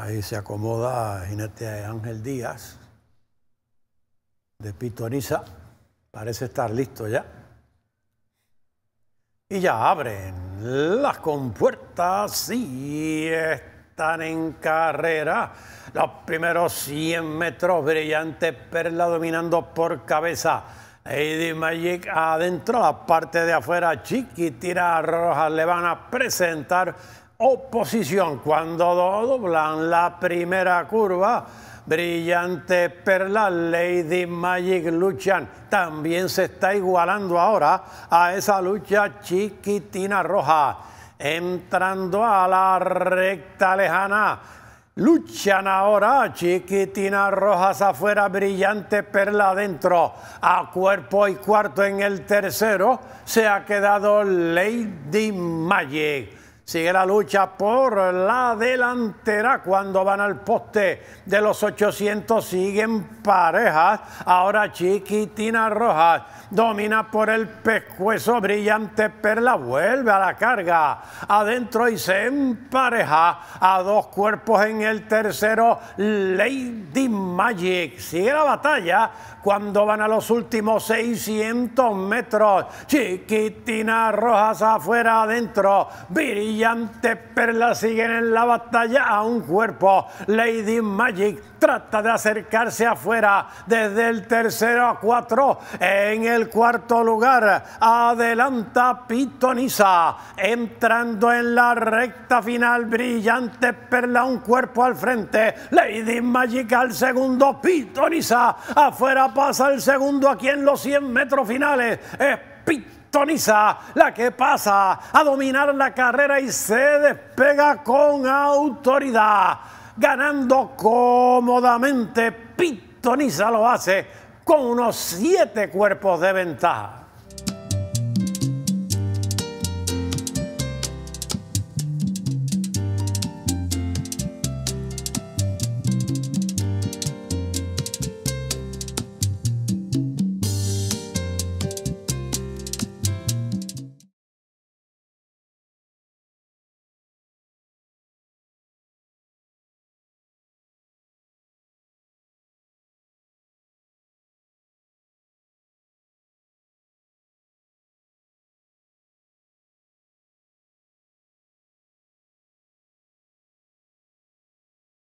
Ahí se acomoda jinete Ángel Díaz de Pitoniza. Parece estar listo ya. Y ya abren las compuertas y están en carrera. Los primeros 100 metros, brillante perla dominando por cabeza. Lady Magic adentro, la parte de afuera, Chiqui tira roja, le van a presentar oposición. Cuando doblan la primera curva, brillante Perla, Lady Magic luchan. También se está igualando ahora a esa lucha chiquitina roja. Entrando a la recta lejana, Luchan ahora, chiquitina rojas afuera, brillante perla adentro. A cuerpo y cuarto en el tercero se ha quedado Lady Magic. Sigue la lucha por la delantera cuando van al poste de los 800. Siguen parejas. Ahora Chiquitina Rojas domina por el pescuezo. Brillante Perla vuelve a la carga. Adentro y se empareja a dos cuerpos en el tercero. Lady Magic. Sigue la batalla cuando van a los últimos 600 metros. Chiquitina Rojas afuera, adentro brillantes perlas siguen en la batalla a un cuerpo. Lady Magic trata de acercarse afuera desde el tercero a cuatro. En el cuarto lugar adelanta Pitoniza. Entrando en la recta final, brillante perla un cuerpo al frente. Lady Magic al segundo, Pitoniza. Afuera pasa el segundo aquí en los 100 metros finales. Es Pitoniza Toniza la que pasa a dominar la carrera y se despega con autoridad, ganando cómodamente. Pitoniza lo hace con unos siete cuerpos de ventaja.